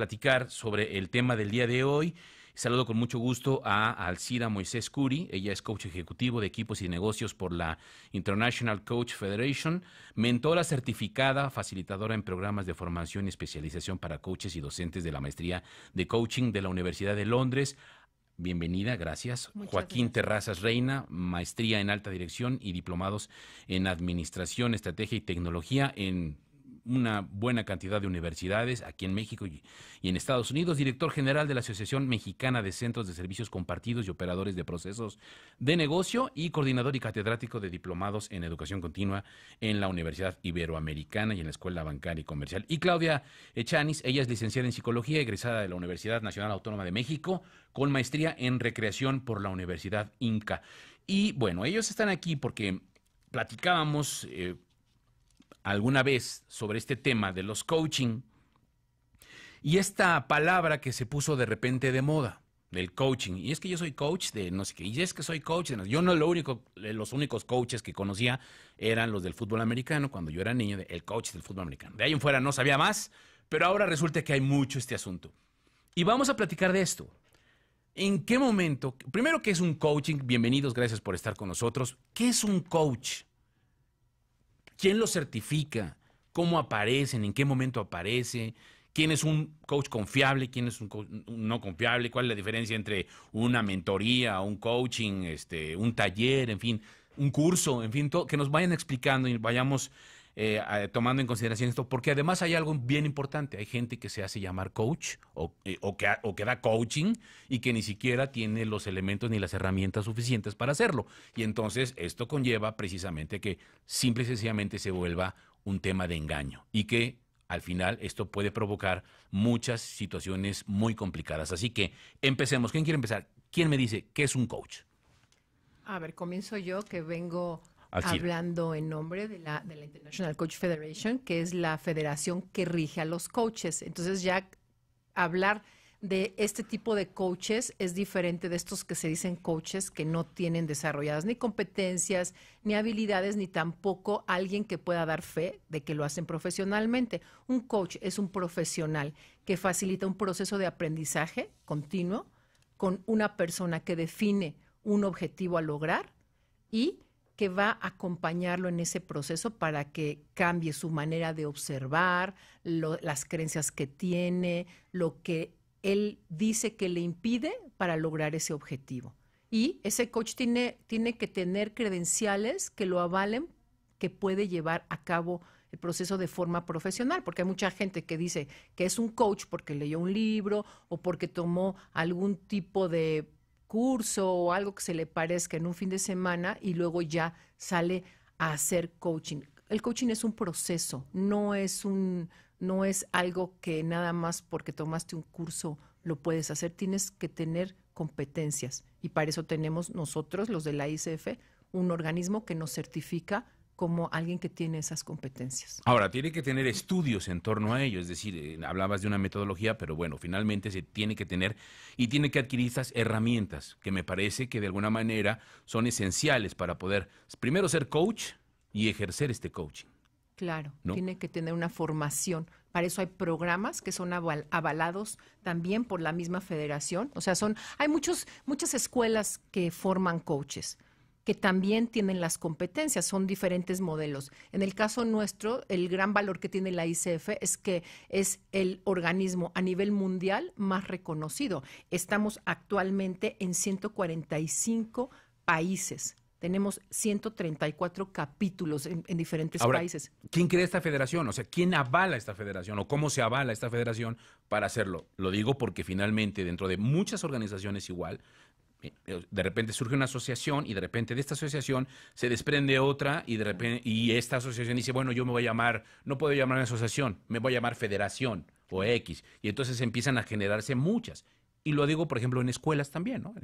platicar sobre el tema del día de hoy. Saludo con mucho gusto a Alcira Moisés Curi. Ella es coach ejecutivo de equipos y negocios por la International Coach Federation, mentora certificada, facilitadora en programas de formación y especialización para coaches y docentes de la maestría de coaching de la Universidad de Londres. Bienvenida, gracias. Joaquín Terrazas Reina, maestría en alta dirección y diplomados en administración, estrategia y tecnología en una buena cantidad de universidades aquí en México y, en Estados Unidos, director general de la Asociación Mexicana de Centros de Servicios Compartidos y Operadores de Procesos de Negocio y coordinador y catedrático de diplomados en educación continua en la Universidad Iberoamericana y en la Escuela Bancaria y Comercial. Y Claudia Echanis, ella es licenciada en Psicología, egresada de la Universidad Nacional Autónoma de México, con maestría en Recreación por la Universidad Inca. Y bueno, ellos están aquí porque platicábamos eh, alguna vez sobre este tema de los coaching y esta palabra que se puso de repente de moda del coaching. Y es que yo soy coach de no sé qué. Y es que soy coach de no Yo no lo único, eh, los únicos coaches que conocía eran los del fútbol americano cuando yo era niño, el coach del fútbol americano. De ahí en fuera no sabía más, pero ahora resulta que hay mucho este asunto. Y vamos a platicar de esto. ¿En qué momento? Primero, ¿qué es un coaching? Bienvenidos, gracias por estar con nosotros. ¿Qué es un coach? ¿Quién lo certifica? ¿Cómo aparecen? ¿En qué momento aparece? ¿Quién es un coach confiable? ¿Quién es un coach no confiable? ¿Cuál es la diferencia entre una mentoría, un coaching, este, un taller, en fin, un curso, en fin, todo, que nos vayan explicando y vayamos eh, tomando en consideración esto, porque además hay algo bien importante. Hay gente que se hace llamar coach eh, o, que, da coaching y que ni siquiera tiene los elementos ni las herramientas suficientes para hacerlo. Y entonces esto conlleva precisamente que simple y sencillamente se vuelva un tema de engaño y que al final esto puede provocar muchas situaciones muy complicadas. Así que empecemos. ¿Quién quiere empezar? ¿Quién me dice qué es un coach? A ver, comienzo yo que vengo hablando en nombre de de la International Coach Federation, que es la federación que rige a los coaches. Entonces ya hablar de este tipo de coaches es diferente de estos que se dicen coaches que no tienen desarrolladas ni competencias, ni habilidades, ni tampoco alguien que pueda dar fe de que lo hacen profesionalmente. Un coach es un profesional que facilita un proceso de aprendizaje continuo con una persona que define un objetivo a lograr y que va a acompañarlo en ese proceso para que cambie su manera de observar, las creencias que tiene, lo que él dice que le impide para lograr ese objetivo. Y ese coach tiene, tiene que tener credenciales que lo avalen, que puede llevar a cabo el proceso de forma profesional, porque hay mucha gente que dice que es un coach porque leyó un libro o porque tomó algún tipo de curso o algo que se le parezca en un fin de semana y luego ya sale a hacer coaching. El coaching es un proceso, no es un no es algo que nada más porque tomaste un curso lo puedes hacer, tienes que tener competencias y para eso tenemos nosotros los de la ICF un organismo que nos certifica como alguien que tiene esas competencias. Ahora, tiene que tener estudios en torno a ello, es decir, eh, hablabas de una metodología, pero bueno, finalmente se tiene que tener y tiene que adquirir estas herramientas que me parece que de alguna manera son esenciales para poder primero ser coach y ejercer este coaching. Claro, tiene que tener una formación. Para eso hay programas que son avalados también por la misma federación. O sea, son, hay muchos, muchas escuelas que forman coaches que también tienen las competencias, son diferentes modelos. En el caso nuestro, el gran valor que tiene la ICF es que es el organismo a nivel mundial más reconocido. Estamos actualmente en 145 países. Tenemos 134 capítulos en, diferentes países. ¿Quién crea esta federación? O sea, ¿quién avala esta federación o cómo se avala esta federación para hacerlo? Lo digo porque finalmente dentro de muchas organizaciones igual eh, de repente surge una asociación y de repente de esta asociación se desprende otra y de repente y esta asociación dice, bueno, yo me voy a llamar, no puedo llamar asociación, me voy a llamar federación o X. Y entonces empiezan a generarse muchas. Y lo digo, por ejemplo, en escuelas también, ¿no?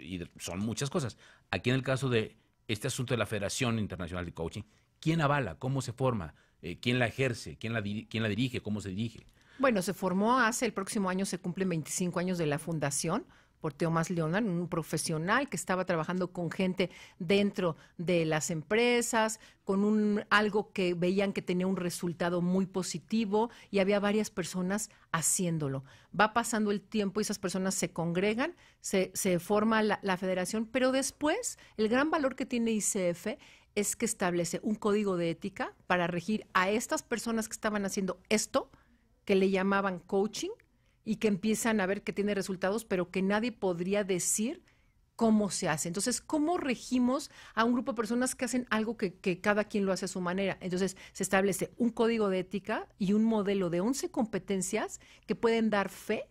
Y son muchas cosas. Aquí en el caso de este asunto de la Federación Internacional de Coaching, ¿quién avala? ¿Cómo se forma? Eh, ¿Quién la ejerce? ¿Quién la, quién la dirige? ¿Cómo se dirige? Bueno, se formó hace el próximo año, se cumplen 25 años de la fundación por Tomás Leonard, un profesional que estaba trabajando con gente dentro de las empresas, con un, algo que veían que tenía un resultado muy positivo y había varias personas haciéndolo. Va pasando el tiempo y esas personas se congregan, se, forma la, la federación, pero después el gran valor que tiene ICF es que establece un código de ética para regir a estas personas que estaban haciendo esto, que le llamaban coaching, y que empiezan a ver que tiene resultados, pero que nadie podría decir cómo se hace. Entonces, ¿cómo regimos a un grupo de personas que hacen algo que, cada quien lo hace a su manera? Entonces, se establece un código de ética y un modelo de 11 competencias que pueden dar fe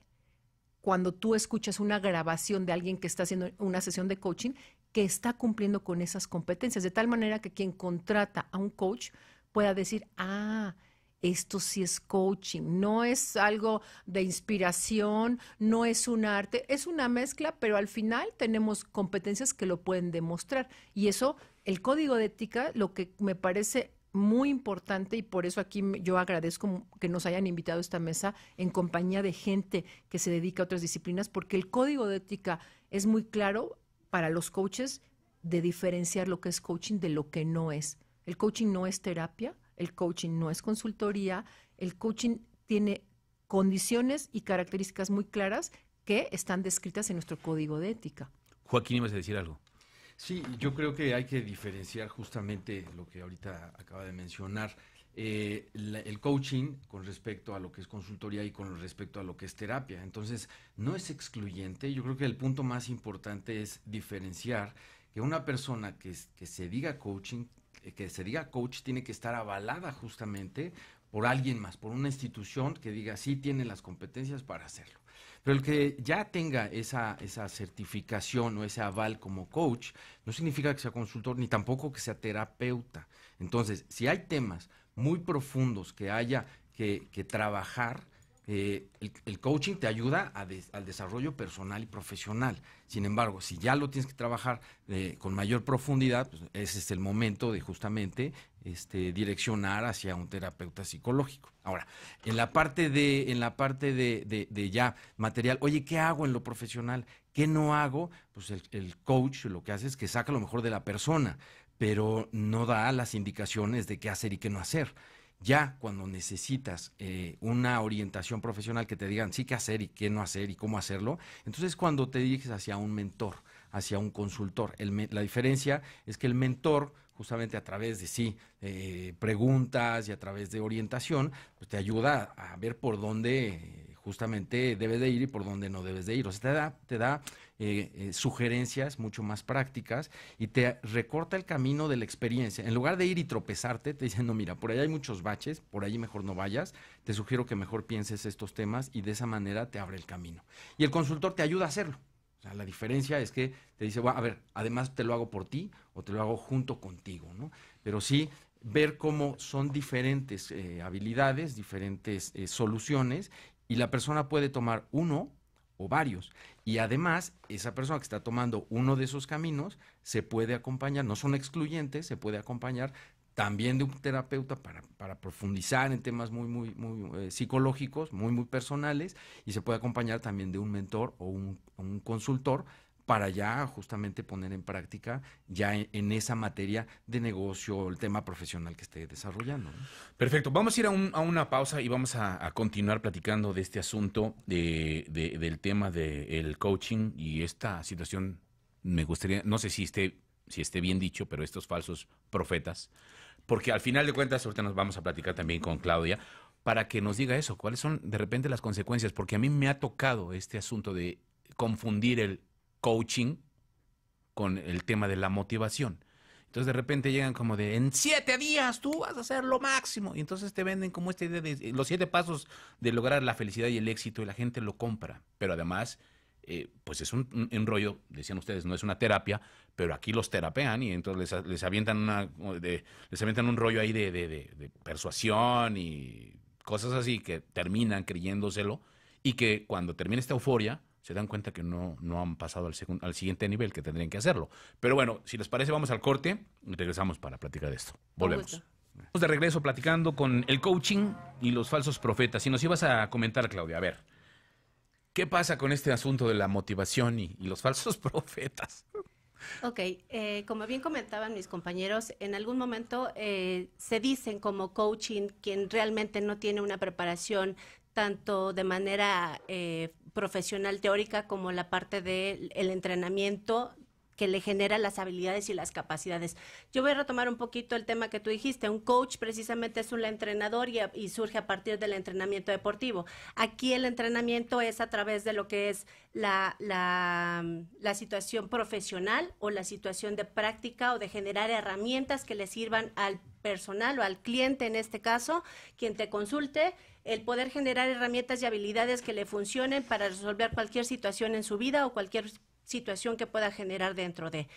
cuando tú escuchas una grabación de alguien que está haciendo una sesión de coaching que está cumpliendo con esas competencias, de tal manera que quien contrata a un coach pueda decir, ah, esto sí es coaching, no es algo de inspiración, no es un arte, es una mezcla, pero al final tenemos competencias que lo pueden demostrar. Y eso, el código de ética, lo que me parece muy importante y por eso aquí yo agradezco que nos hayan invitado a esta mesa en compañía de gente que se dedica a otras disciplinas, porque el código de ética es muy claro para los coaches de diferenciar lo que es coaching de lo que no es. El coaching no es terapia, el coaching no es consultoría, el coaching tiene condiciones y características muy claras que están descritas en nuestro código de ética. Joaquín, ibas a decir algo. Sí, yo creo que hay que diferenciar justamente lo que ahorita acaba de mencionar. Eh, el coaching con respecto a lo que es consultoría y con respecto a lo que es terapia. Entonces, no es excluyente. Yo creo que el punto más importante es diferenciar que una persona que se diga coaching eh, que se diga coach tiene que estar avalada justamente por alguien más, por una institución que diga sí tiene las competencias para hacerlo. Pero el que ya tenga esa, esa certificación o ese aval como coach no significa que sea consultor ni tampoco que sea terapeuta. Entonces, si hay temas muy profundos que haya que trabajar, eh, el, coaching te ayuda al desarrollo personal y profesional. Sin embargo, si ya lo tienes que trabajar eh, con mayor profundidad, pues, ese es el momento de justamente este, direccionar hacia un terapeuta psicológico. Ahora, en la parte de, en la parte de, ya material, oye, ¿qué hago en lo profesional? ¿Qué no hago? Pues el coach lo que hace es que saca lo mejor de la persona, pero no da las indicaciones de qué hacer y qué no hacer ya cuando necesitas eh, una orientación profesional que te digan sí qué hacer y qué no hacer y cómo hacerlo, entonces cuando te diriges hacia un mentor, hacia un consultor, la diferencia es que el mentor justamente a través de sí, eh, preguntas y a través de orientación, pues te ayuda a ver por dónde eh, justamente debes de ir y por dónde no debes de ir. O sea, te da, te da eh, eh, sugerencias mucho más prácticas y te recorta el camino de la experiencia. En lugar de ir y tropezarte, te dicen, no, mira, por ahí hay muchos baches, por ahí mejor no vayas, te sugiero que mejor pienses estos temas y de esa manera te abre el camino. Y el consultor te ayuda a hacerlo. O sea, la diferencia es que te dice, a ver, además te lo hago por ti o te lo hago junto contigo, ¿no? Pero sí ver cómo son diferentes eh, habilidades, diferentes soluciones y la persona puede tomar uno o varios. Y además, esa persona que está tomando uno de esos caminos se puede acompañar, no son excluyentes, se puede acompañar también de un terapeuta para, profundizar en temas muy, muy, muy eh, psicológicos, muy, muy personales, y se puede acompañar también de un mentor o un, un consultor para ya justamente poner en práctica ya e, en, esa materia de negocio, el tema profesional que esté desarrollando. Perfecto, vamos a ir a, una pausa y vamos a, continuar platicando de este asunto, del tema del coaching y esta situación. Me gustaría, no sé si esté, si esté bien dicho, pero estos falsos profetas, porque al final de cuentas, ahorita nos vamos a platicar también con Claudia, para que nos diga eso, cuáles son de repente las consecuencias, porque a mí me ha tocado este asunto de confundir el coaching con el tema de la motivación. Entonces de repente llegan como de, en siete días tú vas a hacer lo máximo. Y entonces te venden como esta idea de eh, los siete pasos de lograr la felicidad y el éxito y la gente lo compra. Pero además, eh, pues es un, rollo, decían ustedes, no es una terapia, pero aquí los terapean y entonces les, avientan, una, les avientan un rollo ahí de, de persuasión y cosas así que terminan creyéndoselo y que cuando termina esta euforia se dan cuenta que no, no han pasado al, al siguiente nivel, que tendrían que hacerlo. Pero bueno, si les parece, vamos al corte y regresamos para platicar de esto. Volvemos. Estamos de regreso platicando con el coaching y los falsos profetas. Y nos ibas a comentar, Claudia, a ver, ¿qué pasa con este asunto de la motivación y, los falsos profetas? Ok, eh, como bien comentaban mis compañeros, en algún momento eh, se dicen como coaching quien realmente no tiene una preparación tanto de manera eh, profesional teórica como la parte del entrenamiento que le genera las habilidades y las capacidades. Yo voy a retomar un poquito el tema que tú dijiste. Un coach precisamente es un entrenador y, surge a partir del entrenamiento deportivo. Aquí el entrenamiento es a través de lo que es la situación profesional o la situación de práctica o de generar herramientas que le sirvan al personal o al cliente en este caso, quien te consulte, el poder generar herramientas y habilidades que le funcionen para resolver cualquier situación en su vida o cualquier situación que pueda generar dentro de.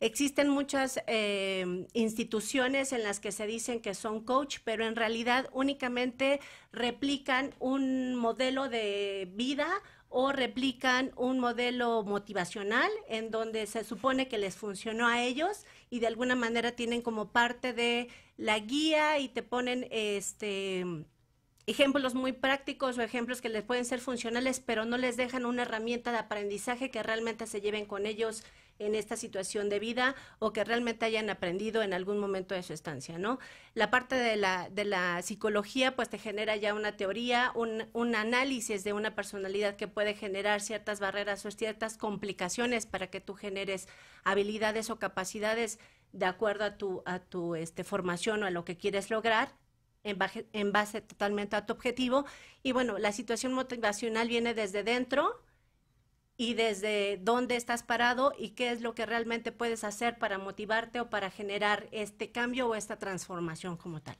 Existen muchas eh, instituciones en las que se dicen que son coach, pero en realidad únicamente replican un modelo de vida o replican un modelo motivacional en donde se supone que les funcionó a ellos y de alguna manera tienen como parte de la guía y te ponen este ejemplos muy prácticos o ejemplos que les pueden ser funcionales, pero no les dejan una herramienta de aprendizaje que realmente se lleven con ellos en esta situación de vida o que realmente hayan aprendido en algún momento de su estancia, ¿no? La parte de la, psicología, pues te genera ya una teoría, un, análisis de una personalidad que puede generar ciertas barreras o ciertas complicaciones para que tú generes habilidades o capacidades de acuerdo a tu, este, formación o a lo que quieres lograr en base, totalmente a tu objetivo. Y bueno, la situación motivacional viene desde dentro y desde dónde estás parado y qué es lo que realmente puedes hacer para motivarte o para generar este cambio o esta transformación como tal.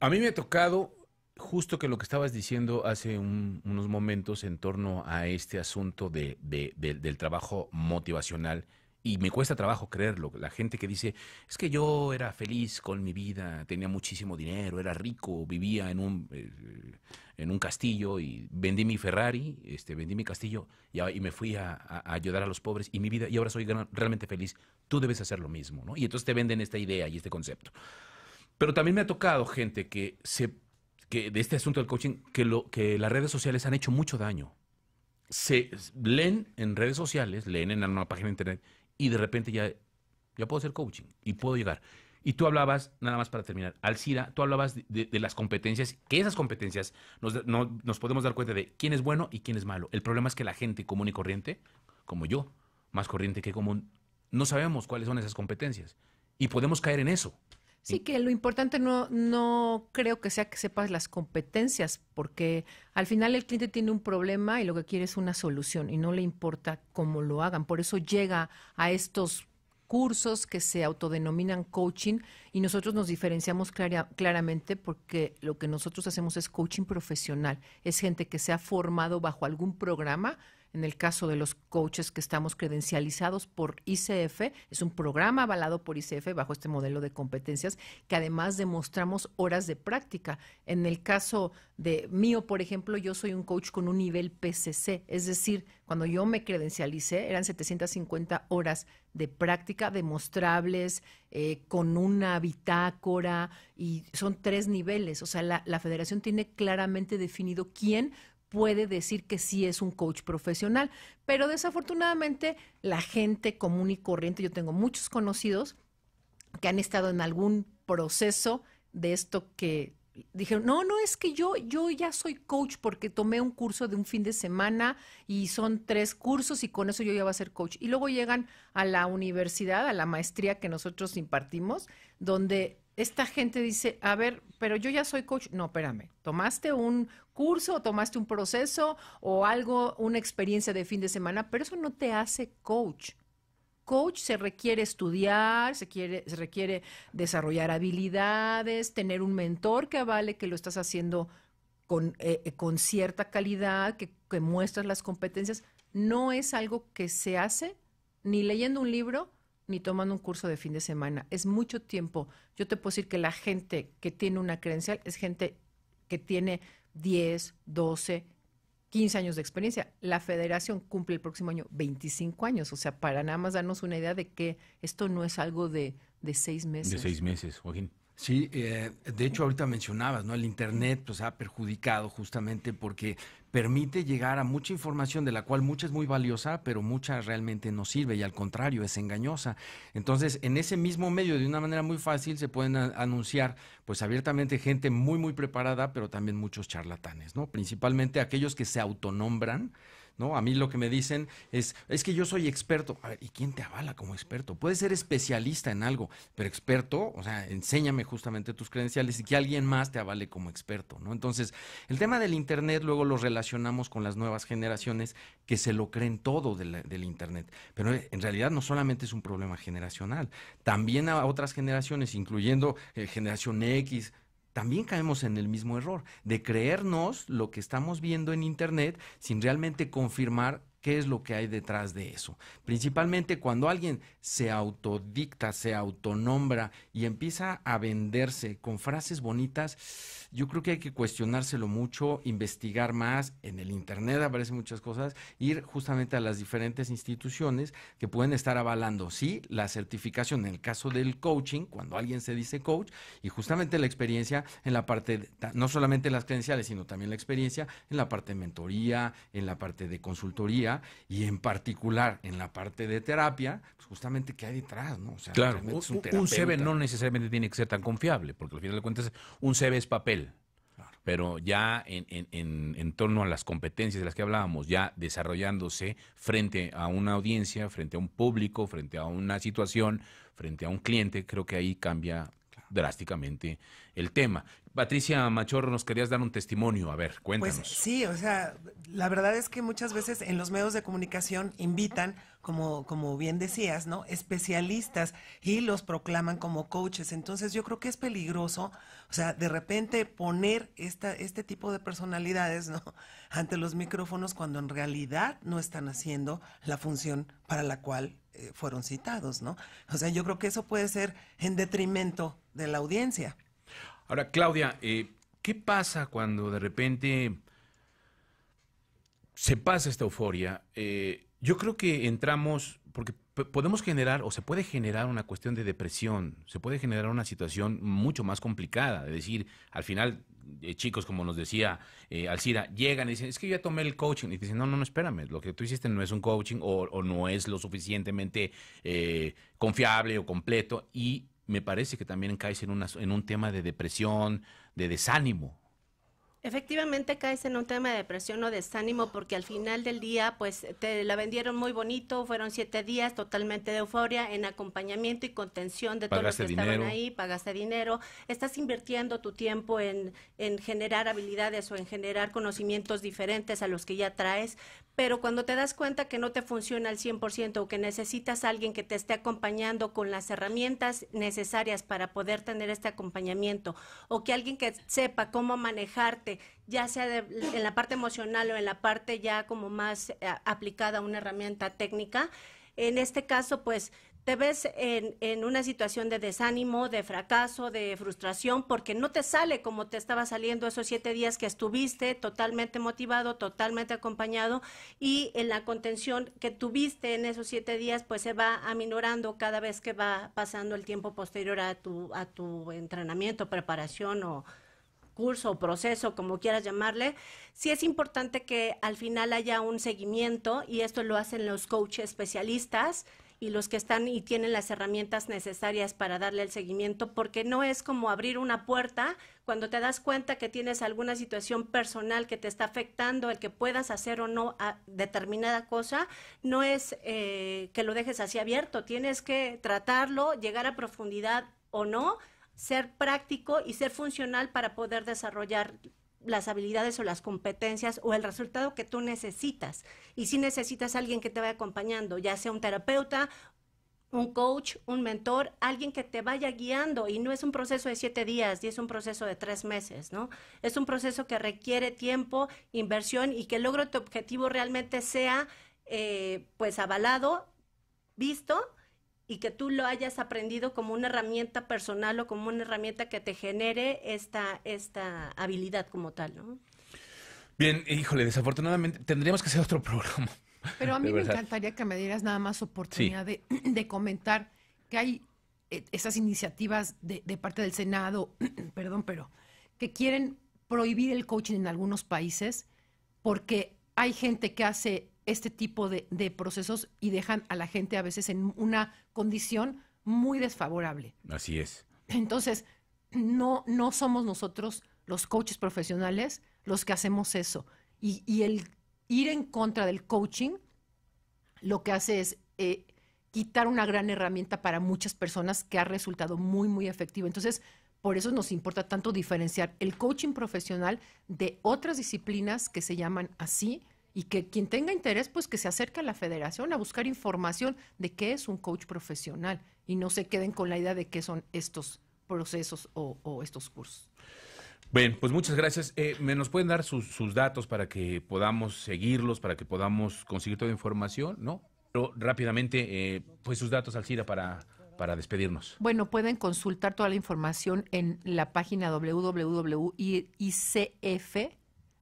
A mí me ha tocado justo que lo que estabas diciendo hace unos momentos en torno a este asunto del trabajo motivacional y me cuesta trabajo creerlo. La gente que dice, es que yo era feliz con mi vida, tenía muchísimo dinero, era rico, vivía en un, eh, en un castillo y vendí mi Ferrari, este, vendí mi castillo y, me fui a, ayudar a los pobres y mi vida, y ahora soy realmente feliz. Tú debes hacer lo mismo, ¿no? Y entonces te venden esta idea y este concepto. Pero también me ha tocado gente que se que de este asunto del coaching, que, lo, que las redes sociales han hecho mucho daño. Se leen en redes sociales, leen en una página de internet y de repente ya, ya puedo hacer coaching y puedo llegar. Y tú hablabas, nada más para terminar, Alcira, tú hablabas de, las competencias, que esas competencias nos, nos podemos dar cuenta de quién es bueno y quién es malo. El problema es que la gente común y corriente, como yo, más corriente que común, no sabemos cuáles son esas competencias. Y podemos caer en eso. Sí, que lo importante no, no creo que sea que sepas las competencias, porque al final el cliente tiene un problema y lo que quiere es una solución y no le importa cómo lo hagan. Por eso llega a estos cursos que se autodenominan coaching y nosotros nos diferenciamos claramente porque lo que nosotros hacemos es coaching profesional. Es gente que se ha formado bajo algún programa en el caso de los coaches que estamos credencializados por ICF, es un programa avalado por ICF bajo este modelo de competencias que además demostramos horas de práctica. En el caso de mío, por ejemplo, yo soy un coach con un nivel PCC, es decir, cuando yo me credencialicé eran 750 horas de práctica demostrables, eh, con una bitácora, y son tres niveles. O sea, la, la federación tiene claramente definido quién puede decir que sí es un coach profesional. Pero desafortunadamente la gente común y corriente, yo tengo muchos conocidos que han estado en algún proceso de esto que dijeron, no, no, es que yo, yo ya soy coach porque tomé un curso de un fin de semana y son tres cursos y con eso yo ya voy a ser coach. Y luego llegan a la universidad, a la maestría que nosotros impartimos, donde esta gente dice, a ver, pero yo ya soy coach. No, espérame, tomaste un curso, tomaste un proceso o algo, una experiencia de fin de semana, pero eso no te hace coach. Coach se requiere estudiar, se, requiere desarrollar habilidades, tener un mentor que avale que lo estás haciendo con, eh, eh, con cierta calidad, que, que muestras las competencias. No es algo que se hace ni leyendo un libro, ni tomando un curso de fin de semana. Es mucho tiempo. Yo te puedo decir que la gente que tiene una credencial es gente que tiene 10, 12, 15 años de experiencia. La federación cumple el próximo año 25 años. O sea, para nada más darnos una idea de que esto no es algo de, de seis meses. De seis meses, Joaquín. Sí, eh, de hecho ahorita mencionabas, ¿no? El Internet pues ha perjudicado justamente porque permite llegar a mucha información de la cual mucha es muy valiosa, pero mucha realmente no sirve y al contrario es engañosa. Entonces, en ese mismo medio, de una manera muy fácil, se pueden anunciar pues abiertamente gente muy, muy preparada, pero también muchos charlatanes, ¿no? Principalmente aquellos que se autonombran ¿no? A mí lo que me dicen es, es que yo soy experto. ¿y quién te avala como experto? Puedes ser especialista en algo, pero experto, o sea, enséñame justamente tus credenciales y que alguien más te avale como experto, ¿no? Entonces, el tema del Internet luego lo relacionamos con las nuevas generaciones que se lo creen todo del Internet, pero eh, en realidad no solamente es un problema generacional, también a otras generaciones, incluyendo eh, generación X, también caemos en el mismo error de creernos lo que estamos viendo en Internet sin realmente confirmar qué es lo que hay detrás de eso. Principalmente cuando alguien se autodicta, se autonombra y empieza a venderse con frases bonitas, yo creo que hay que cuestionárselo mucho, investigar más. En el Internet aparecen muchas cosas, ir justamente a las diferentes instituciones que pueden estar avalando, sí, la certificación en el caso del coaching, cuando alguien se dice coach, y justamente la experiencia en la parte, no solamente las credenciales, sino también la experiencia en la parte de mentoría, en la parte de consultoría y en particular en la parte de terapia, pues justamente qué hay detrás, ¿no? O sea, claro, un, un, CV no necesariamente tiene que ser tan confiable, porque al final de cuentas un CV es papel. Pero ya en, en, torno a las competencias de las que hablábamos, ya desarrollándose frente a una audiencia, frente a un público, frente a una situación, frente a un cliente, creo que ahí cambia, drásticamente el tema. Patricia Machorro, nos querías dar un testimonio, a ver, pues cuéntanos. sí, o sea, la verdad es que muchas veces en los medios de comunicación invitan como, bien decías, ¿no? Especialistas y los proclaman como coaches. Entonces yo creo que es peligroso, o sea, de repente poner esta, este tipo de personalidades, ¿no? Ante los micrófonos cuando en realidad no están haciendo la función para la cual eh, fueron citados, ¿no? O sea, yo creo que eso puede ser en detrimento de la audiencia. Ahora, Claudia, eh, ¿qué pasa cuando de repente se pasa esta euforia? Eh, yo creo que entramos, porque podemos generar o se puede generar una cuestión de depresión, se puede generar una situación mucho más complicada, es decir, al final, eh, chicos, como nos decía eh, Alcira, llegan y dicen, es que yo ya tomé el coaching, y dicen, no, no, no, espérame, lo que tú hiciste no es un coaching o, no es lo suficientemente eh, confiable o completo, y me parece que también caes en un tema de depresión, de desánimo, Efectivamente caes en un tema de depresión o desánimo porque al final del día pues te la vendieron muy bonito, fueron siete días totalmente de euforia en acompañamiento y contención de todos los que estaban ahí, pagaste dinero, estás invirtiendo tu tiempo en, en generar habilidades o en generar conocimientos diferentes a los que ya traes, pero cuando te das cuenta que no te funciona al 100% o que necesitas alguien que te esté acompañando con las herramientas necesarias para poder tener este acompañamiento o que alguien que sepa cómo manejarte, ya sea en la parte emocional o en la parte ya como más eh, aplicada a una herramienta técnica. En este caso, pues te ves en, una situación de desánimo, de fracaso, de frustración, porque no te sale como te estaba saliendo esos siete días que estuviste totalmente motivado, totalmente acompañado, y en la contención que tuviste en esos siete días, pues se va aminorando cada vez que va pasando el tiempo posterior a tu, a tu entrenamiento, preparación o, curso o proceso, como quieras llamarle, sí es importante que al final haya un seguimiento y esto lo hacen los coaches especialistas y los que están y tienen las herramientas necesarias para darle el seguimiento, porque no es como abrir una puerta cuando te das cuenta que tienes alguna situación personal que te está afectando, el que puedas hacer o no ah, determinada cosa, no es eh, que lo dejes así abierto, tienes que tratarlo, llegar a profundidad o no, ser práctico y ser funcional para poder desarrollar las habilidades o las competencias o el resultado que tú necesitas. Y si necesitas a alguien que te vaya acompañando, ya sea un terapeuta, un coach, un mentor, alguien que te vaya guiando. Y no es un proceso de siete días, y es un proceso de tres meses, ¿no? Es un proceso que requiere tiempo, inversión y que el logro de tu objetivo realmente sea, eh, pues, avalado, visto y que tú lo hayas aprendido como una herramienta personal o como una herramienta que te genere esta, esta habilidad como tal, ¿no? Bien, híjole, desafortunadamente tendríamos que hacer otro programa. Pero a mí me encantaría que me dieras nada más oportunidad de, comentar que hay eh, esas iniciativas de parte del Senado, perdón, pero que quieren prohibir el coaching en algunos países porque hay gente que hace este tipo de, procesos y dejan a la gente a veces en una condición muy desfavorable. Así es. Entonces, no, no somos nosotros los coaches profesionales los que hacemos eso. Y, el ir en contra del coaching lo que hace es eh, quitar una gran herramienta para muchas personas que ha resultado muy, muy efectivo. Entonces, por eso nos importa tanto diferenciar el coaching profesional de otras disciplinas que se llaman así y que quien tenga interés, pues que se acerque a la federación a buscar información de qué es un coach profesional y no se queden con la idea de qué son estos procesos o, estos cursos. Bien, pues muchas gracias. Eh, ¿Me nos pueden dar sus, datos para que podamos seguirlos, para que podamos conseguir toda la información? ¿No? Pero rápidamente, eh, pues sus datos, Alcira, para, para despedirnos. Bueno, pueden consultar toda la información en la página www.icf.com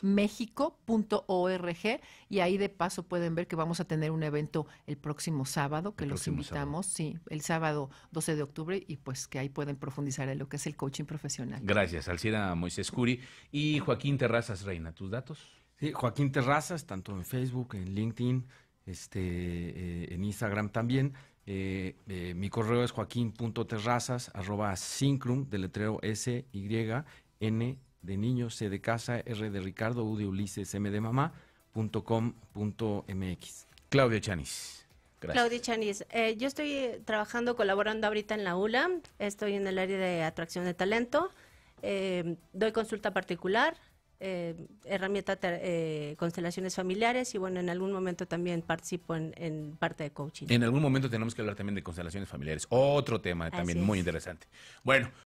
méxico.org y ahí de paso pueden ver que vamos a tener un evento el próximo sábado, que los invitamos, sí, el sábado 12 de octubre y pues que ahí pueden profundizar en lo que es el coaching profesional. Gracias, Alcira Moisés Curi y Joaquín Terrazas Reina, tus datos. Sí, Joaquín Terrazas, tanto en Facebook, en LinkedIn, este, eh, en Instagram también. Eh, eh, mi correo es joaquín.terrazas arroba syncrum, deletreo S-Y-N de niños, C de casa, R de Ricardo, U de Ulises, M de mamá, punto punto MX. Claudia Chanis. Gracias. Claudia Chanis, eh, yo estoy eh, trabajando, colaborando ahorita en la ULA, estoy en el área de atracción de talento, eh, doy consulta particular, herramienta constelaciones familiares y bueno, en algún momento también participo en, parte de coaching. En algún momento tenemos que hablar también de constelaciones familiares, otro tema también muy interesante. Bueno,